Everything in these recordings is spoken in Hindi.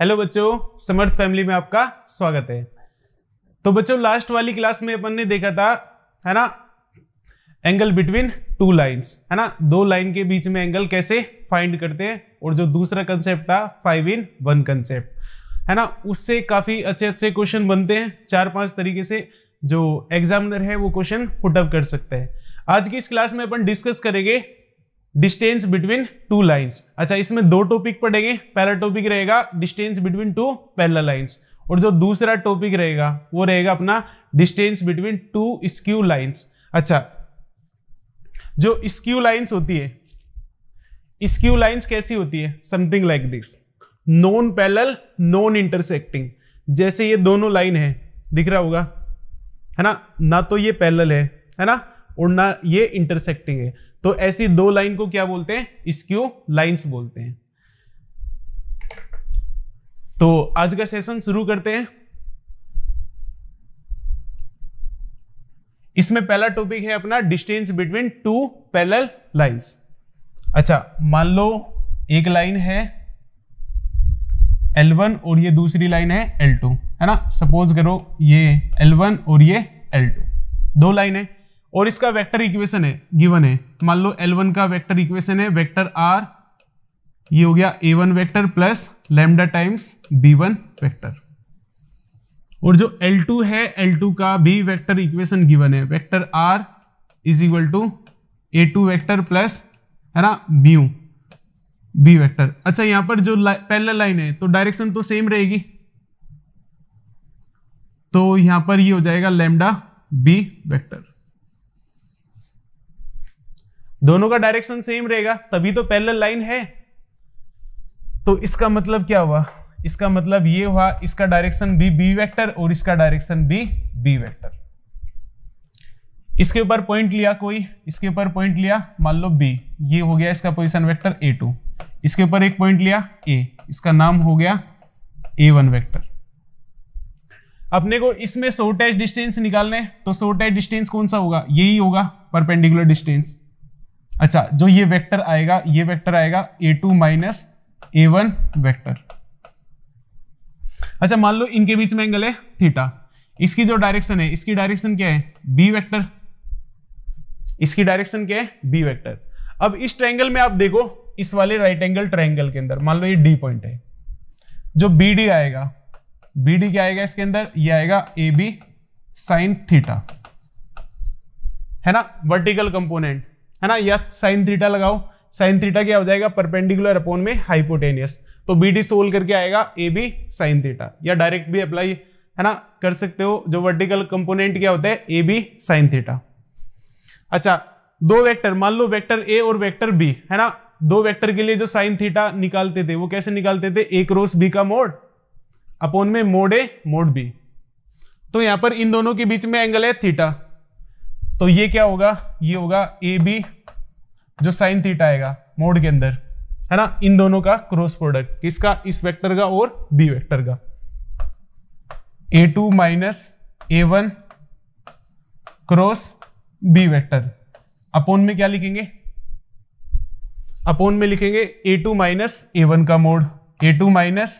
हेलो बच्चों समर्थ फैमिली में आपका स्वागत है तो बच्चों लास्ट वाली क्लास में अपन ने देखा था है ना एंगल बिटवीन टू लाइंस है ना दो लाइन के बीच में एंगल कैसे फाइंड करते हैं और जो दूसरा कंसेप्ट था फाइव इन वन कंसेप्ट है ना उससे काफी अच्छे अच्छे क्वेश्चन बनते हैं चार पांच तरीके से जो एग्जामिनर है वो क्वेश्चन पुटअप कर सकते हैं आज की इस क्लास में अपन डिस्कस करेंगे डिस्टेंस बिटवीन टू लाइंस अच्छा इसमें दो टॉपिक पढ़ेंगे पहला टॉपिक रहेगा distance between two parallel lines और जो दूसरा टॉपिक रहेगा वो रहेगा अपना distance between two skew lines अच्छा जो स्क्यू लाइंस होती है स्क्यू लाइंस कैसी होती है something like this non parallel non intersecting जैसे ये दोनों लाइन है दिख रहा होगा है ना ना तो ये पैरल है है ना उड़ना ये इंटरसेक्टिंग है तो ऐसी दो लाइन को क्या बोलते हैं स्क्यू लाइंस बोलते हैं तो आज का सेशन शुरू करते हैं इसमें पहला टॉपिक है अपना distance between two parallel lines अच्छा मान लो एक लाइन है L1 और ये दूसरी लाइन है L2 है ना सपोज करो ये L1 और ये L2 दो लाइन है और इसका वेक्टर इक्वेशन है गिवन है तो मान लो L1 का वेक्टर इक्वेशन है वेक्टर R ये हो गया A1 vector plus lambda times B1 vector और जो L2 है L2 का भी वेक्टर इक्वेशन गिवन है vector R is equal to A two vector plus है ना म्यू बी वेक्टर अच्छा यहां पर जो ला, पहला लाइन है तो डायरेक्शन तो सेम रहेगी तो यहां पर ये यह हो जाएगा लेमडा बी वेक्टर दोनों का डायरेक्शन सेम रहेगा तभी तो पैरेलल लाइन है तो इसका मतलब क्या हुआ इसका मतलब ये हुआ इसका डायरेक्शन बी बी वेक्टर और इसका डायरेक्शन बी बी वेक्टर इसके ऊपर पॉइंट लिया कोई इसके ऊपर पॉइंट लिया मान लो बी ये हो गया इसका पोजिशन वेक्टर ए टू इसके ऊपर एक पॉइंट लिया ए इसका नाम हो गया ए वन वैक्टर अपने को इसमें शोर्टेज डिस्टेंस निकालने तो शोर्टेज डिस्टेंस कौन सा होगा यही होगा परपेंडिकुलर डिस्टेंस अच्छा जो ये वेक्टर आएगा ये वेक्टर आएगा A two minus A one vector अच्छा मान लो इनके बीच में एंगल है थीटा इसकी जो डायरेक्शन है इसकी डायरेक्शन क्या है बी वेक्टर इसकी डायरेक्शन क्या है बी वेक्टर अब इस ट्रायंगल में आप देखो इस वाले राइट एंगल ट्रायंगल के अंदर मान लो ये डी पॉइंट है जो बी डी आएगा बी डी क्या आएगा इसके अंदर ये आएगा ए बी साइन थीटा है ना वर्टिकल कंपोनेंट है ना या साइन थीटा लगाओ साइन थीटा क्या हो जाएगा परपेंडिकुलर अपॉन में हाइपोटेनियस तो बी डी सोल्व करके आएगा ए बी साइन थीटा या डायरेक्ट भी अप्लाई है ना कर सकते हो जो वर्टिकल कंपोनेंट क्या होता है ए बी साइन थीटा अच्छा दो वेक्टर मान लो वेक्टर ए और वेक्टर बी है ना दो वेक्टर के लिए जो साइन थीटा निकालते थे वो कैसे निकालते थे ए क्रॉस बी का मोड अपॉन में मोड ए मोड बी तो यहां पर इन दोनों के बीच में एंगल है थीटा तो ये क्या होगा ये होगा ए बी जो साइन थीटा आएगा मोड के अंदर है ना इन दोनों का क्रॉस प्रोडक्ट किसका इस वेक्टर का और बी वेक्टर का A two minus A one cross B vector upon में क्या लिखेंगे अपोन में लिखेंगे A two minus A one का mod A two minus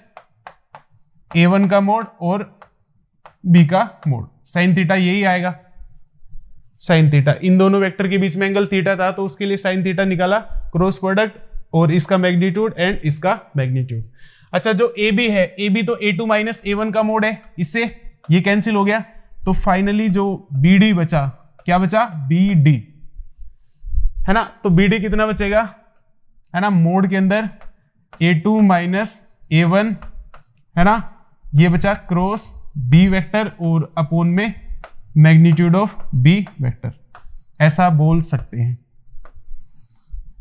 A one का मोड और बी का मोड साइन थीटा यही आएगा साइन थीटा इन दोनों वेक्टर के बीच में एंगल थीटा था तो उसके लिए साइन थीटा निकाला क्रॉस प्रोडक्ट और इसका मैग्नीट्यूड एंड इसका मैग्नीट्यूड अच्छा जो ए बी है ए बी तो A two minus A one का मोड है इससे ये कैंसिल हो गया तो फाइनली जो बी डी बचा क्या बचा बी डी है ना तो बी डी कितना बचेगा है ना मोड के अंदर A two minus A one है ना ये बचा क्रॉस बी वेक्टर और अपोन में मैग्नीट्यूड ऑफ बी वेक्टर ऐसा बोल सकते हैं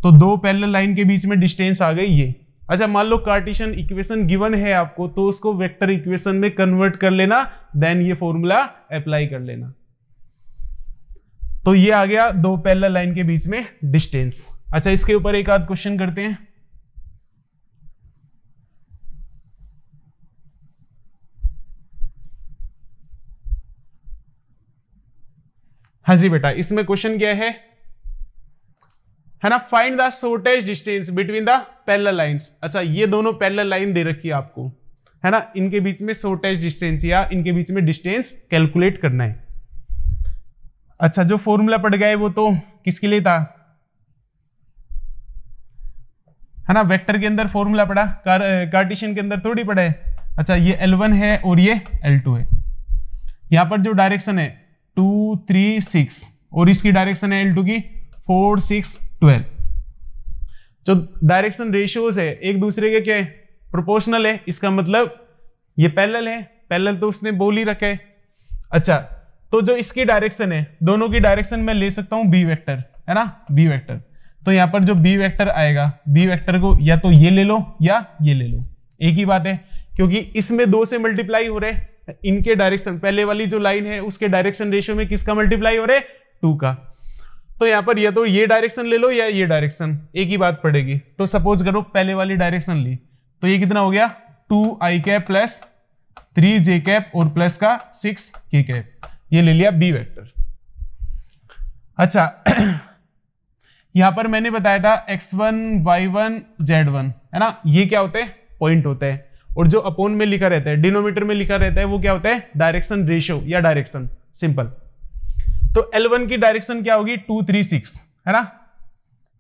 तो दो पैरेलल लाइन के बीच में डिस्टेंस आ गई ये अच्छा मान लो कार्टिशन इक्वेशन गिवन है आपको तो उसको वेक्टर इक्वेशन में कन्वर्ट कर लेना देन ये फॉर्मूला अप्लाई कर लेना तो ये आ गया दो पैरेलल लाइन के बीच में डिस्टेंस अच्छा इसके ऊपर एक आध क्वेश्चन करते हैं हाँ जी बेटा इसमें क्वेश्चन क्या है है ना find the shortage distance between the parallel line अच्छा ये दोनों पैरल लाइन दे रखी है आपको है ना इनके बीच में शोर्टेज डिस्टेंस या इनके बीच में डिस्टेंस कैलकुलेट करना है अच्छा जो फॉर्मूला पड़ गया है वो तो किसके लिए था है ना वेक्टर के अंदर फॉर्मूला पड़ा कार, कार्टिशियन के अंदर थोड़ी पड़ा है अच्छा ये L1 है और ये L2 है यहां पर जो डायरेक्शन है टू थ्री सिक्स और इसकी डायरेक्शन है एल टू की फोर सिक्स ट्वेल्व जो डायरेक्शन रेशियोज है एक दूसरे के क्या है प्रोपोर्शनल है इसका मतलब ये पैरेलल है पैरेलल तो उसने बोल ही रखा है अच्छा तो जो इसकी डायरेक्शन है दोनों की डायरेक्शन मैं ले सकता हूं बी वेक्टर है ना बी वेक्टर तो यहां पर जो बी वेक्टर आएगा बी वेक्टर को या तो ये ले लो या ये ले लो एक ही बात है क्योंकि इसमें दो से मल्टीप्लाई हो रहे इनके डायरेक्शन पहले वाली जो लाइन है उसके डायरेक्शन रेशियो में किसका मल्टीप्लाई हो रहा है टू का तो यहां पर या तो ये डायरेक्शन ले लो या ये डायरेक्शन एक ही बात पड़ेगी तो सपोज करो पहले वाली डायरेक्शन ली तो ये कितना हो गया two i cap plus three j cap और प्लस का सिक्स के कैप ये ले लिया बी वेक्टर अच्छा यहां पर मैंने बताया था x one y one z one है ना ये क्या होते हैं पॉइंट होते हैं और जो अपोन में लिखा रहता है डिनोमीटर में लिखा रहता है वो क्या होता है डायरेक्शन रेशियो या डायरेक्शन सिंपल तो L1 की डायरेक्शन क्या होगी टू थ्री सिक्स है ना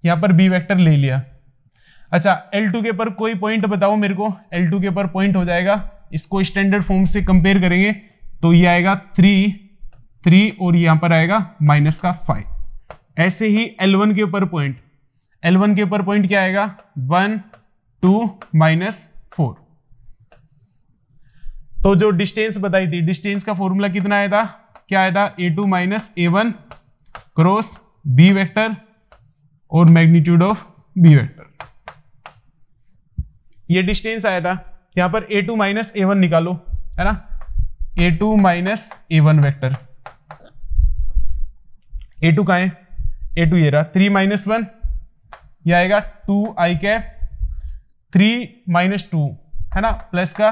यहां पर बी वेक्टर ले लिया अच्छा L2 के पर कोई पॉइंट बताओ मेरे को L2 के पर पॉइंट हो जाएगा इसको स्टैंडर्ड फॉर्म से कंपेयर करेंगे तो ये आएगा थ्री थ्री और यहां पर आएगा माइनस का फाइव ऐसे ही L1 के ऊपर पॉइंट L1 के ऊपर पॉइंट क्या आएगा वन टू माइनस फोर तो जो डिस्टेंस बताई थी डिस्टेंस का फॉर्मूला कितना आया था क्या आया था A two minus A one cross B vector और मैग्नीट्यूड ऑफ बी वेक्टर ये डिस्टेंस आया था यहां पर A two minus A one निकालो है ना A two minus A one vector A two का है ए टू ये रहा थ्री माइनस वन यह आएगा two i cap three minus two है ना प्लस का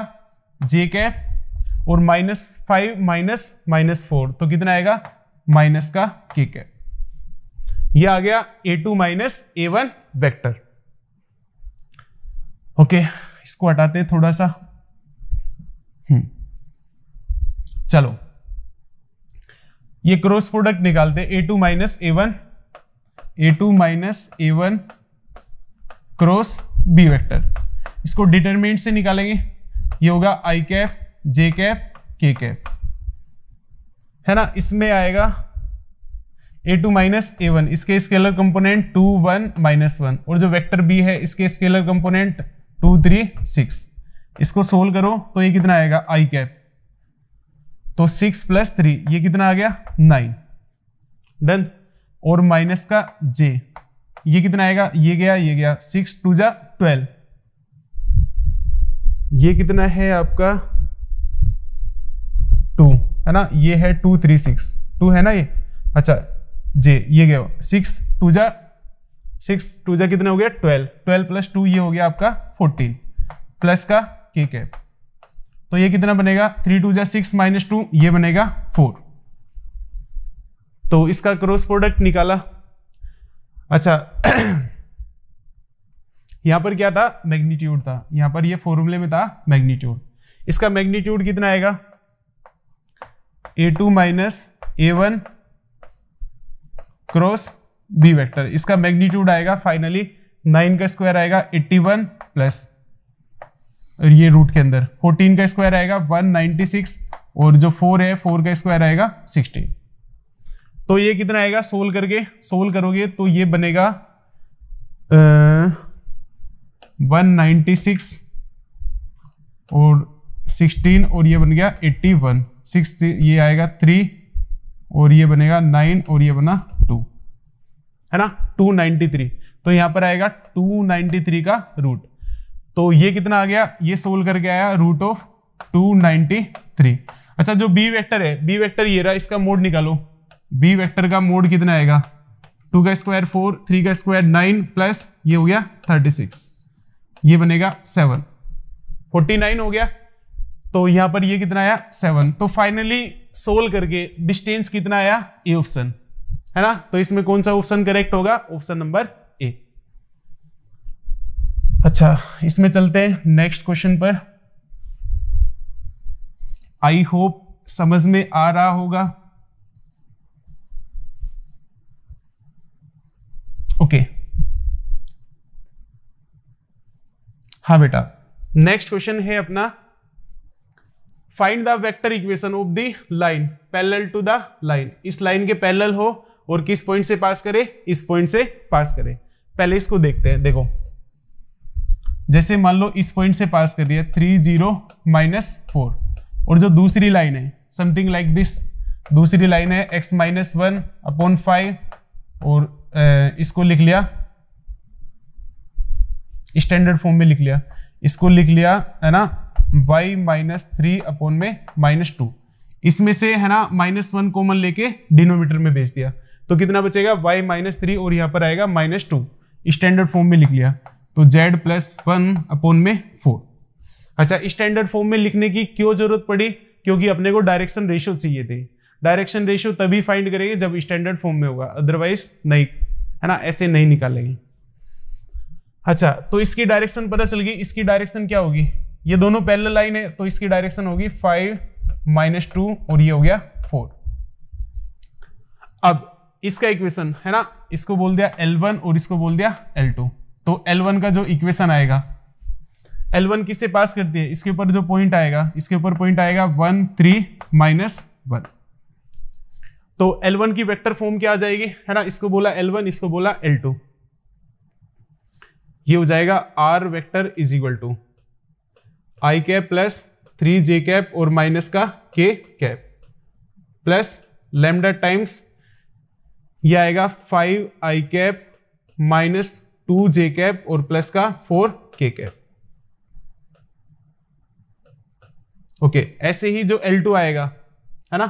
जे कैप और minus five minus minus four तो कितना आएगा माइनस का के कैप यह आ गया A two minus A one vector okay इसको हटाते हैं थोड़ा सा हम्म। चलो ये क्रॉस प्रोडक्ट निकालते A two minus A one A two minus A one cross B vector इसको डिटरमिनेंट से निकालेंगे ये होगा आई कैप जे कैप के कैप है ना इसमें आएगा A two minus A one इसके scalar component two one minus one और जो वेक्टर बी है इसके scalar component two three six इसको सोल्व करो तो ये कितना आएगा आई कैप तो सिक्स प्लस थ्री ये कितना आ गया नाइन डन और माइनस का जे ये कितना आएगा ये गया ये गया सिक्स टू जा ट्वेल्व ये कितना है आपका टू है ना ये है टू थ्री सिक्स टू है ना ये अच्छा जे ये क्या सिक्स टू जा सिक्स टू जा कितना हो गया ट्वेल्व ट्वेल्व प्लस टू ये हो गया आपका फोर्टीन प्लस का के कैप तो ये कितना बनेगा थ्री टू जा सिक्स माइनस टू ये बनेगा फोर तो इसका क्रॉस प्रोडक्ट निकाला अच्छा यहाँ पर क्या था मैग्नीट्यूड था यहाँ पर ये फॉर्मूले में था मैग्नीट्यूड इसका मैग्नीट्यूड कितना आएगा A two minus A one cross B vector इसका मैग्नीट्यूड आएगा फाइनली नाइन का स्क्वायर आएगा एट्टी वन प्लस और ये रूट के अंदर फोर्टीन का स्क्वायर आएगा वन नाइन्टी सिक्स और जो फोर है फोर का स्क्वायर आएगा सिक्सटीन तो ये कितना आएगा सोल्व करके सोल्व करोगे तो ये बनेगा आ, 196 और 16 और ये बन गया 81 सिक्स ये आएगा थ्री और ये बनेगा नाइन और ये बना टू है ना 293 तो यहाँ पर आएगा 293 का रूट तो ये कितना आ गया ये सोल्व करके आया रूट ऑफ 293 अच्छा जो बी वेक्टर है बी वेक्टर ये रहा इसका मोड निकालो बी वेक्टर का मोड कितना आएगा टू का स्क्वायर फोर थ्री का स्क्वायर नाइन प्लस ये हो गया थर्टी सिक्स ये बनेगा सेवन फोर्टी नाइन हो गया तो यहां पर ये कितना आया सेवन तो फाइनली सोल्व करके डिस्टेंस कितना आया ए ऑप्शन है ना तो इसमें कौन सा ऑप्शन करेक्ट होगा ऑप्शन नंबर ए अच्छा इसमें चलते हैं नेक्स्ट क्वेश्चन पर आई होप समझ में आ रहा होगा ओके okay. हाँ बेटा नेक्स्ट क्वेश्चन है अपना find the vector equation of the line parallel to the line इस लाइन के पैरेलल हो और किस पॉइंट से पास करे इस पॉइंट से पास करे पहले इसको देखते हैं देखो जैसे मान लो इस पॉइंट से पास कर दिया थ्री जीरो माइनस फोर और जो दूसरी लाइन है समथिंग लाइक दिस दूसरी लाइन है x minus one upon five और ए, इसको लिख लिया स्टैंडर्ड फॉर्म में लिख लिया इसको लिख लिया है ना y माइनस थ्री अपॉन में माइनस टू इसमें से है ना माइनस वन कॉमन लेके डिनोमीटर में भेज दिया तो कितना बचेगा y माइनस थ्री और यहाँ पर आएगा माइनस टू स्टैंडर्ड फॉर्म में लिख लिया तो z प्लस वन अपॉन में फोर अच्छा स्टैंडर्ड फॉर्म में लिखने की क्यों जरूरत पड़ी क्योंकि अपने को डायरेक्शन रेशियो चाहिए थे डायरेक्शन रेशियो तभी फाइंड करेंगे जब स्टैंडर्ड फॉर्म में होगा अदरवाइज नहीं है ना ऐसे नहीं निकालेंगे अच्छा तो इसकी डायरेक्शन पता चल गई इसकी डायरेक्शन क्या होगी ये दोनों पहले लाइन है तो इसकी डायरेक्शन होगी फाइव माइनस टू और ये हो गया फोर अब इसका इक्वेशन है ना इसको बोल दिया L1 और इसको बोल दिया L2 तो L1 का जो इक्वेशन आएगा L1 किससे पास करती है इसके ऊपर जो पॉइंट आएगा इसके ऊपर पॉइंट आएगा वन थ्री माइनस वन तो L1 की वेक्टर फॉर्म क्या आ जाएगी है ना इसको बोला L1 इसको बोला L2 ये हो जाएगा R vector is equal to i cap plus three j cap और माइनस का के कैप प्लस लेमडा टाइम्स ये आएगा five i cap minus two J cap और प्लस का फोर के कैप ओके ऐसे ही जो एल टू आएगा है ना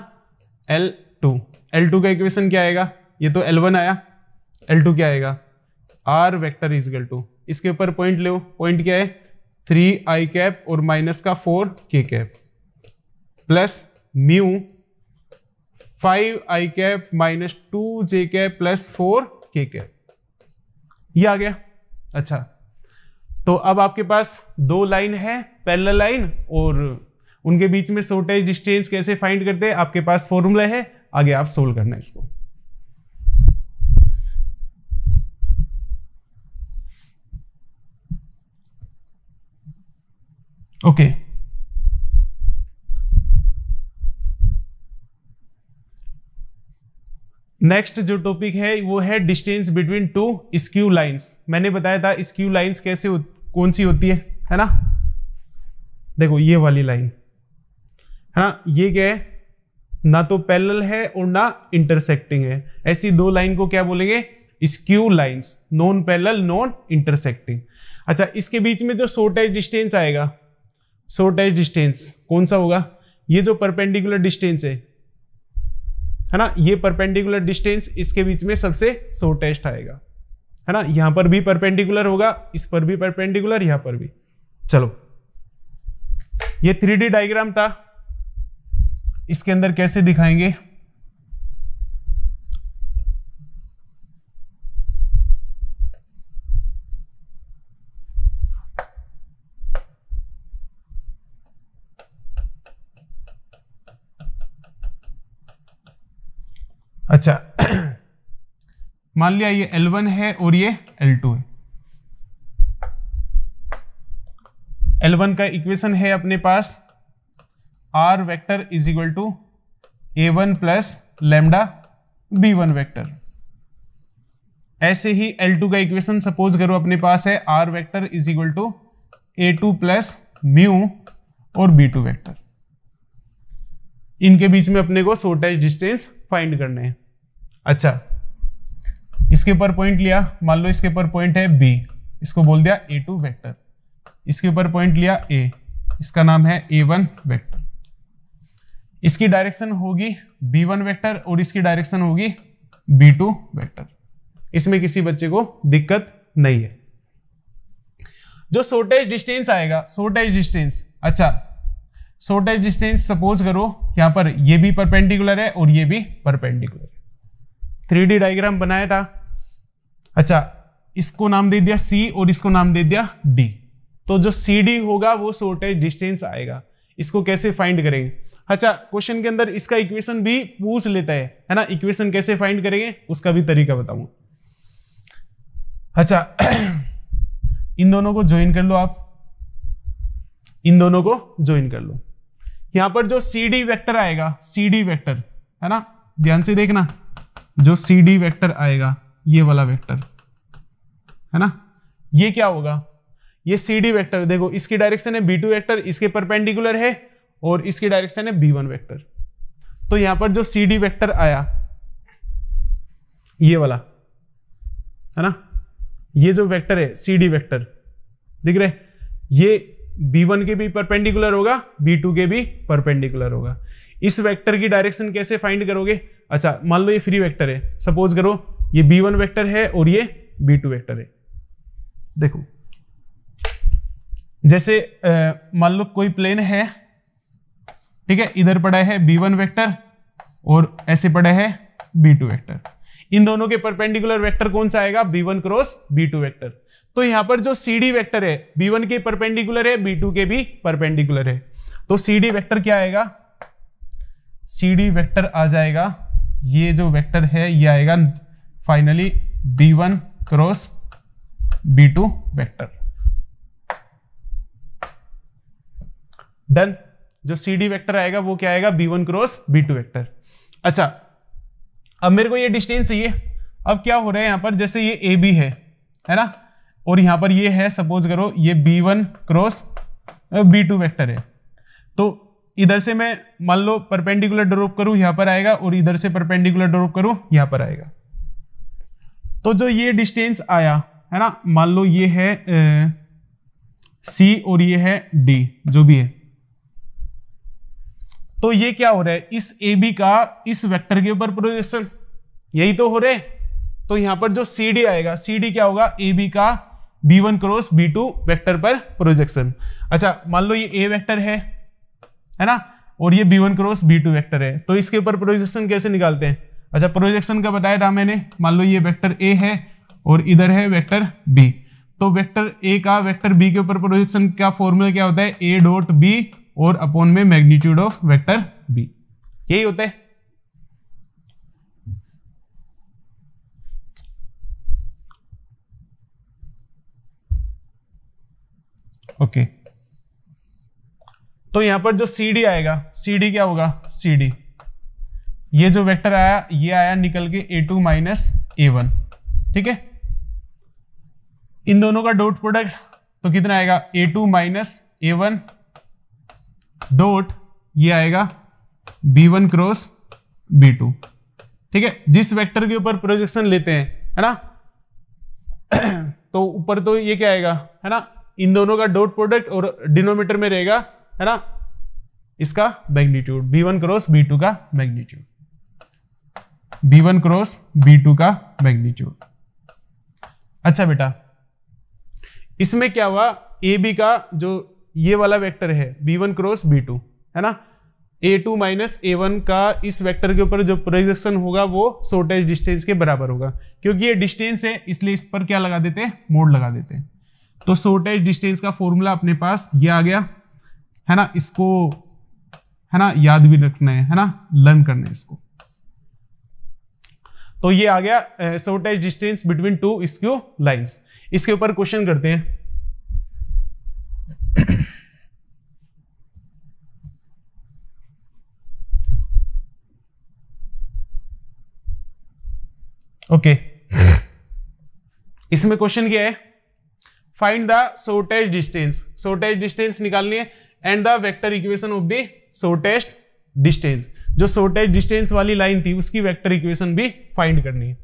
एल टू एल टू का इक्वेशन क्या आएगा ये तो एल वन आया एल टू क्या आएगा R vector is equal to इसके ऊपर पॉइंट लो पॉइंट क्या है थ्री आई कैप और माइनस का four k cap plus mu five i cap minus two J cap plus four k cap ये आ गया अच्छा तो अब आपके पास दो लाइन है पहला लाइन और उनके बीच में शॉर्टेज डिस्टेंस कैसे फाइंड करते हैं आपके पास फॉर्मूला है आगे आप सोल्व करना है इसको ओके नेक्स्ट जो टॉपिक है वो है distance between two skew lines मैंने बताया था स्क्यू लाइंस कैसे कौन सी होती है है ना देखो ये वाली लाइन है ना ये क्या है ना तो पैरेलल है और ना इंटरसेक्टिंग है ऐसी दो लाइन को क्या बोलेंगे skew lines non parallel non intersecting अच्छा इसके बीच में जो शॉर्टेज डिस्टेंस आएगा शोर्टेज डिस्टेंस कौन सा होगा ये जो परपेंडिकुलर डिस्टेंस है है ना ये परपेंडिकुलर डिस्टेंस इसके बीच में सबसे शोर्टेस्ट आएगा है ना यहां पर भी परपेंडिकुलर होगा इस पर भी परपेंडिकुलर यहां पर भी चलो ये थ्री डायग्राम था इसके अंदर कैसे दिखाएंगे अच्छा मान लिया ये L1 है और ये L2 है L1 का इक्वेशन है अपने पास R vector is equal to A one plus lambda B one vector ऐसे ही L2 का इक्वेशन सपोज करो अपने पास है R vector is equal to A two plus mu और बी टू वैक्टर इनके बीच में अपने को सोटेज डिस्टेंस फाइंड करने हैं अच्छा इसके ऊपर पॉइंट लिया मान लो इसके ऊपर पॉइंट है बी इसको बोल दिया ए टू वैक्टर इसके ऊपर पॉइंट लिया ए इसका नाम है ए वन वैक्टर इसकी डायरेक्शन होगी बी वन वैक्टर और इसकी डायरेक्शन होगी बी टू वैक्टर इसमें किसी बच्चे को दिक्कत नहीं है जो शॉर्टेज डिस्टेंस आएगा शॉर्टेज डिस्टेंस अच्छा शॉर्टेज डिस्टेंस सपोज करो यहां पर ये भी परपेंडिकुलर है और ये भी परपेंडिकुलर है थ्री डायग्राम बनाया था अच्छा इसको नाम दे दिया सी और इसको नाम दे दिया डी तो जो सी डी होगा वो शॉर्टेज डिस्टेंस आएगा इसको कैसे फाइंड करेंगे अच्छा क्वेश्चन के अंदर इसका इक्वेशन भी पूछ लेता है है ना इक्वेशन कैसे फाइंड करेंगे उसका भी तरीका बताऊंगा अच्छा इन दोनों को ज्वाइन कर लो आप इन दोनों को ज्वाइन कर लो यहां पर जो सी डी वेक्टर आएगा सी डी वेक्टर है ना ध्यान से देखना जो सी डी वैक्टर आएगा ये वाला वेक्टर है ना ये क्या होगा ये सी डी वैक्टर देखो इसकी डायरेक्शन है बी टू वैक्टर इसके परपेंडिकुलर है और इसकी डायरेक्शन है बी वन वैक्टर तो यहां पर जो सी डी वैक्टर आया ये वाला है ना ये जो वेक्टर है सी डी वैक्टर दिख रहे ये बी वन के भी परपेंडिकुलर होगा बी टू के भी परपेंडिकुलर होगा इस वेक्टर की डायरेक्शन कैसे फाइंड करोगे अच्छा मान लो ये फ्री वेक्टर है सपोज करो ये बी वन वैक्टर है और ये बी टू वैक्टर है देखो जैसे मान लो कोई प्लेन है ठीक है इधर पड़ा है बी वन वैक्टर और ऐसे पड़ा है बी टू वैक्टर इन दोनों के परपेंडिकुलर वेक्टर कौन सा आएगा B one cross B two vector तो यहां पर जो सी डी वैक्टर है बी वन के परपेंडिकुलर है बी टू के भी परपेंडिकुलर है तो सी डी वैक्टर क्या आएगा सी डी वैक्टर आ जाएगा ये जो वेक्टर है ये आएगा finally B one cross B two vector done जो सी डी वैक्टर आएगा वो क्या आएगा B one cross B two vector अच्छा अब मेरे को ये डिस्टेंस चाहिए अब क्या हो रहा है यहां पर जैसे ये ए बी है है ना और यहां पर ये है सपोज करो ये B one cross B two vector है तो इधर से मैं मान लो परपेंडिकुलर ड्रॉप करूं यहां पर आएगा और इधर से परपेंडिकुलर ड्रॉप करूं यहां पर आएगा तो जो ये डिस्टेंस आया है ना मान लो ये है ए, सी और ये है डी जो भी है तो ये क्या हो रहा है इस ए बी का इस वेक्टर के ऊपर प्रोजेक्शन यही तो हो रहे तो यहां पर जो सी डी आएगा सी डी क्या होगा ए बी का B one cross B two vector पर प्रोजेक्शन अच्छा मान लो ये ए वेक्टर है है ना और ये B one cross B two vector है तो इसके ऊपर प्रोजेक्शन कैसे निकालते हैं अच्छा प्रोजेक्शन का बताया था मैंने मान लो ये वेक्टर ए है और इधर है वेक्टर बी तो वेक्टर ए का वेक्टर बी के ऊपर प्रोजेक्शन का फॉर्मूला क्या होता है ए डॉट बी और अपॉन में मैग्नीट्यूड ऑफ वेक्टर बी यही होता है ओके okay. तो यहां पर जो सी डी आएगा सी डी क्या होगा सी डी ये जो वेक्टर आया ये आया निकल के A two minus A one ठीक है इन दोनों का डॉट प्रोडक्ट तो कितना आएगा A two minus A one dot ये आएगा B one cross B two ठीक है जिस वेक्टर के ऊपर प्रोजेक्शन लेते हैं है ना तो ऊपर तो ये क्या आएगा है ना इन दोनों का डॉट प्रोडक्ट और डिनोमीटर में रहेगा है ना इसका magnitude B one cross B two का magnitude B one cross B two का मैग्नीट्यूड अच्छा बेटा इसमें क्या हुआ ए बी का जो ये वाला वेक्टर है B one cross B two है ना A two minus A one का इस वेक्टर के ऊपर जो प्रोजेक्शन होगा वो शॉर्टेज डिस्टेंस के बराबर होगा क्योंकि ये डिस्टेंस है इसलिए इस पर क्या लगा देते हैं मोड लगा देते हैं तो शॉर्टेज डिस्टेंस का फॉर्मूला अपने पास ये आ गया है ना इसको है ना याद भी रखना है है ना लर्न करना है इसको तो ये आ गया shortest distance between two skew lines इसके ऊपर क्वेश्चन करते हैं ओके okay. इसमें क्वेश्चन क्या है find the shortest distance shortest distance निकालनी है and the vector equation of the shortest distance जो शोर्टेस्ट डिस्टेंस वाली लाइन थी उसकी वेक्टर इक्वेशन भी फाइंड करनी है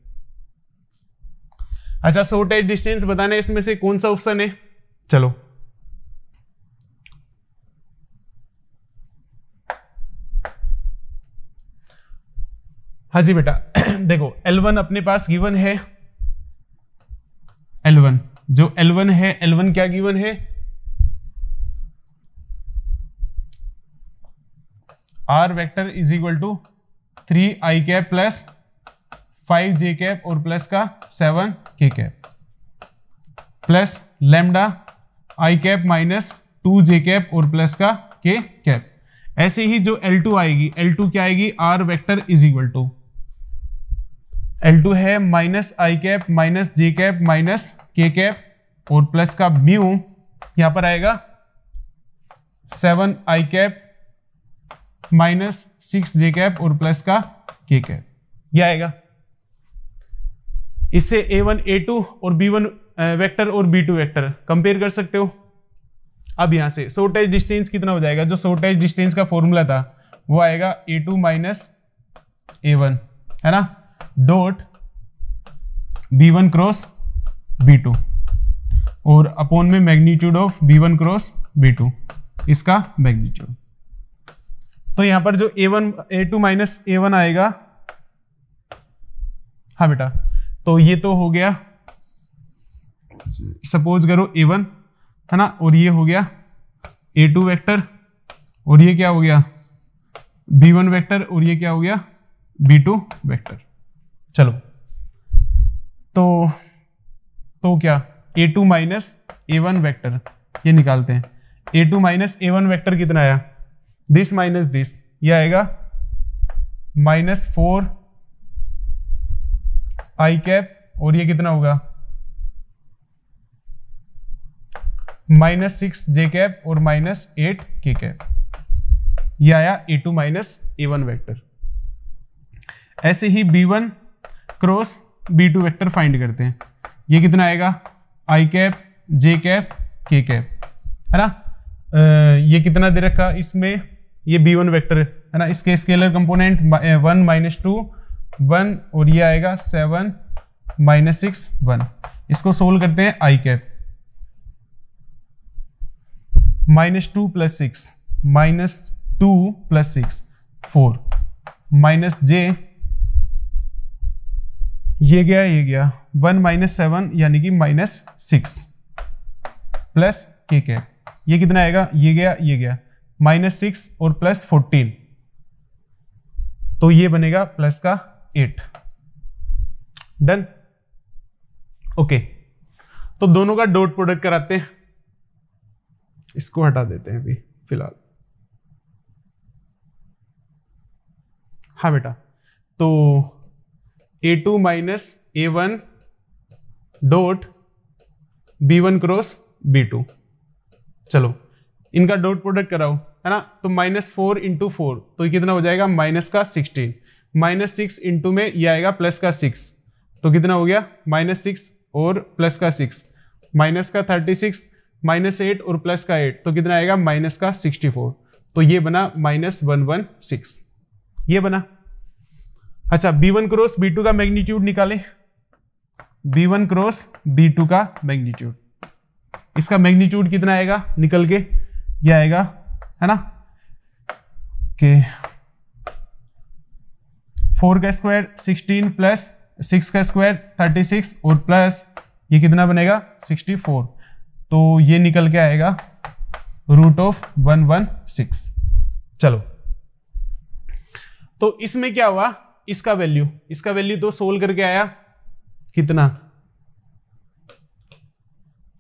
अच्छा शोर्टेस्ट डिस्टेंस बताना इसमें से कौन सा ऑप्शन है चलो हाँ जी बेटा देखो L1 अपने पास गिवन है L1 जो L1 है L1 क्या गिवन है R vector is equal to three I cap plus five J cap और प्लस का seven K cap plus lambda I cap minus two J cap और प्लस का के कैप ऐसे ही जो L2 आएगी L2 क्या आएगी R vector is equal to L2 है minus I cap minus J cap minus K cap और प्लस का म्यू यहां पर आएगा seven I cap minus six J cap और प्लस का के कैप यह आएगा इससे ए वन ए टू और बी वन वैक्टर और बी टू वैक्टर कंपेयर कर सकते हो अब यहाँ से सोटेज डिस्टेंस कितना हो जाएगा जो सोटेज डिस्टेंस का फॉर्मूला था वो आएगा A two minus A one है ना dot B one cross B two और अपोन में magnitude of B one cross B two इसका मैग्नीट्यूड तो यहां पर जो A one A two minus A one आएगा हाँ बेटा तो ये तो हो गया सपोज करो ए वन है ना और ये हो गया ए टू वैक्टर और ये क्या हो गया बी वन वैक्टर और ये क्या हो गया बी टू वैक्टर चलो तो तो क्या A two minus A one vector ये निकालते हैं A two minus A one vector कितना आया दिस माइनस दिस ये आएगा माइनस फोर आई कैप और ये कितना होगा माइनस सिक्स जे कैप और माइनस एट के कैप ये आया A two minus A one vector ऐसे ही B one cross B two vector find करते हैं ये कितना आएगा आई कैप जे कैप के कैप है ना ये कितना दे रखा इसमें ये बी वन वेक्टर है ना इसके scalar component one minus two one और ये आएगा सेवन माइनस सिक्स वन इसको सोल्व करते हैं I cap minus two plus six minus two plus six four minus J ये गया ये गया वन माइनस सेवन यानी कि minus six plus K cap ये कितना आएगा ये गया ये गया माइनस सिक्स और प्लस फोर्टीन तो ये बनेगा प्लस का एट डन ओके तो दोनों का डॉट प्रोडक्ट कराते हैं इसको हटा देते हैं अभी फिलहाल हाँ बेटा तो A two minus A one dot B one cross B two चलो इनका डॉट प्रोडक्ट कराओ है ना तो माइनस फोर इंटू फोर तो कितना हो जाएगा माइनस का सिक्सटीन माइनस सिक्स इंटू में ये आएगा प्लस का सिक्स तो कितना हो गया माइनस सिक्स और प्लस का सिक्स माइनस का थर्टी सिक्स माइनस एट और प्लस का एट तो कितना आएगा माइनस का सिक्सटी फोर तो ये बना माइनस वन वन सिक्स ये बना अच्छा B one cross B two का मैग्नीट्यूड निकालें B one cross B two का मैग्नीट्यूड इसका मैग्नीट्यूड कितना आएगा निकल के ये आएगा है ना के फोर का स्क्वायर सिक्सटीन प्लस सिक्स का स्क्वायर थर्टी सिक्स और प्लस ये कितना बनेगा सिक्सटी फोर तो ये निकल के आएगा root of one one six चलो तो इसमें क्या हुआ इसका वैल्यू इसका वैल्यू तो सोल्व करके आया कितना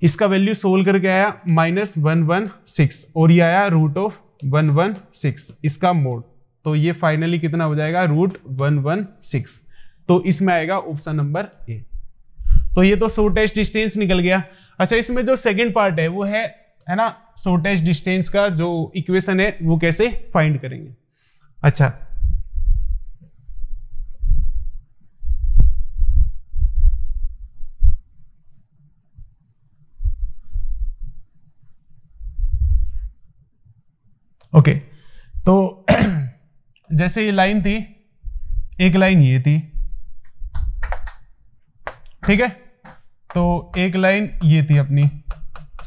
इसका वैल्यू सोल्व करके आया माइनस वन वन सिक्स और ये आया root of one one six इसका मोड तो ये फाइनली कितना हो जाएगा रूट वन वन सिक्स तो इसमें आएगा ऑप्शन नंबर ए तो ये तो शोर्टेस्ट डिस्टेंस निकल गया अच्छा इसमें जो सेकेंड पार्ट है वो है है ना शोर्टेस्ट डिस्टेंस का जो इक्वेशन है वो कैसे फाइंड करेंगे अच्छा ओके तो जैसे ये लाइन थी एक लाइन ये थी ठीक है तो एक लाइन ये थी अपनी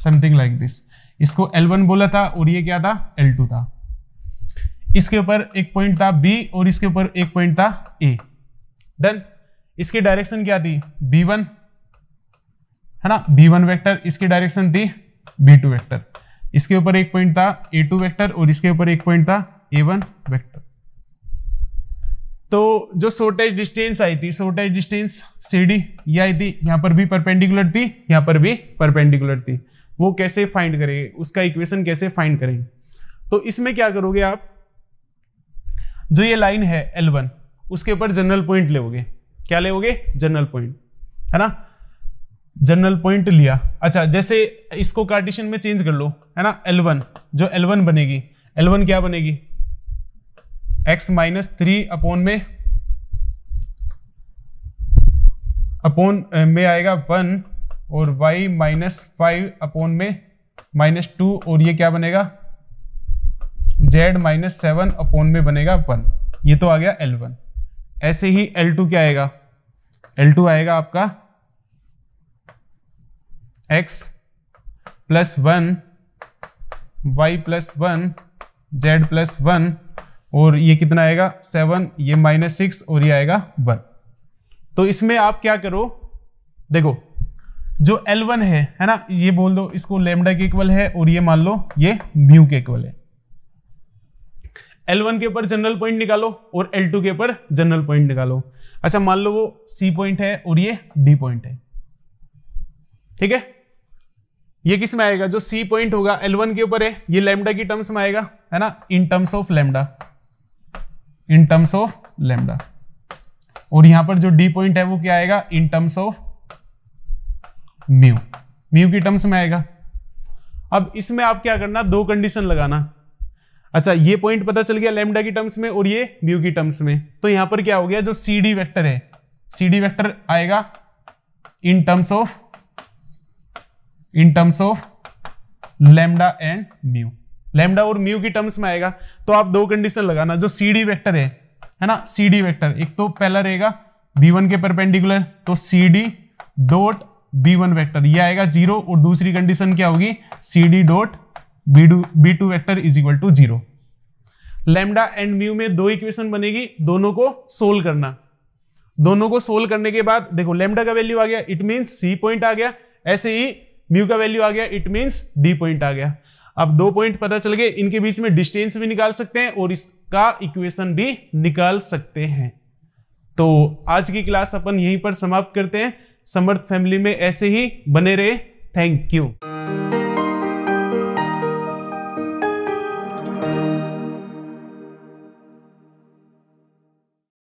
समथिंग लाइक दिस इसको L1 बोला था और ये क्या था L2 था इसके ऊपर एक पॉइंट था B और इसके ऊपर एक पॉइंट था A डन इसकी डायरेक्शन क्या थी B1 है ना B1 वेक्टर इसकी डायरेक्शन थी B2 वेक्टर इसके ऊपर एक पॉइंट था ए टू वैक्टर और इसके ऊपर एक पॉइंट था ए वन वैक्टर तो जो शॉर्टेज डिस्टेंस आई थी शॉर्टेज डिस्टेंस सीडी ये आई थी यहां पर भी परपेंडिकुलर थी यहां पर भी परपेंडिकुलर थी वो कैसे फाइंड करेंगे उसका इक्वेशन कैसे फाइंड करेंगे तो इसमें क्या करोगे आप जो ये लाइन है एल वन उसके ऊपर जनरल पॉइंट लोगे क्या लोगे जनरल पॉइंट है ना जनरल पॉइंट लिया अच्छा जैसे इसको कार्टिशन में चेंज कर लो है ना L1 जो L1 बनेगी L1 क्या बनेगी x माइनस थ्री अपोन में अपोन में आएगा वन और y माइनस फाइव अपोन में माइनस टू और ये क्या बनेगा z माइनस सेवन अपोन में बनेगा वन ये तो आ गया L1 ऐसे ही L2 क्या आएगा L2 आएगा आपका X plus one Y plus one Z plus one और ये कितना आएगा सेवन ये माइनस सिक्स और ये आएगा वन तो इसमें आप क्या करो देखो जो L1 है है ना ये बोल दो इसको लेमडा के इक्वल है और ये मान लो ये म्यू के इक्वल है L1 के ऊपर जनरल पॉइंट निकालो और L2 के ऊपर जनरल पॉइंट निकालो अच्छा मान लो वो C पॉइंट है और ये D पॉइंट है ठीक है ये किस में आएगा जो C पॉइंट होगा L1 के ऊपर है ये लेमडा की टर्म्स में आएगा है ना in terms of lambda in terms of lambda और यहां पर जो D पॉइंट है वो क्या आएगा in terms of mu mu की टर्म्स में आएगा अब इसमें आप क्या करना दो कंडीशन लगाना अच्छा ये पॉइंट पता चल गया लेमडा की टर्म्स में और ये म्यू की टर्म्स में तो यहां पर क्या हो गया जो सी डी वैक्टर है सी डी वैक्टर आएगा in terms of in terms of lambda and mu lambda और म्यू की टर्म्स में आएगा तो आप दो कंडीशन लगाना जो सी डी वैक्टर है है ना सी डी वैक्टर एक तो पहला रहेगा बी वन के परपेंडिकुलर तो C D dot B one vector यह आएगा जीरो और दूसरी कंडीशन क्या होगी सी डी डॉट बी डू B two vector is equal to zero lambda and mu में दो इक्वेशन बनेगी दोनों को सोल्व करना दोनों को सोल्व करने के बाद देखो लेमडा का वैल्यू आ गया इट मीन सी पॉइंट आ गया ऐसे ही म्यू का वैल्यू आ गया इट मीन्स डी पॉइंट आ गया अब दो पॉइंट पता चल गए इनके बीच में डिस्टेंस भी निकाल सकते हैं और इसका इक्वेशन भी निकाल सकते हैं तो आज की क्लास अपन यहीं पर समाप्त करते हैं समर्थ फैमिली में ऐसे ही बने रहे थैंक यू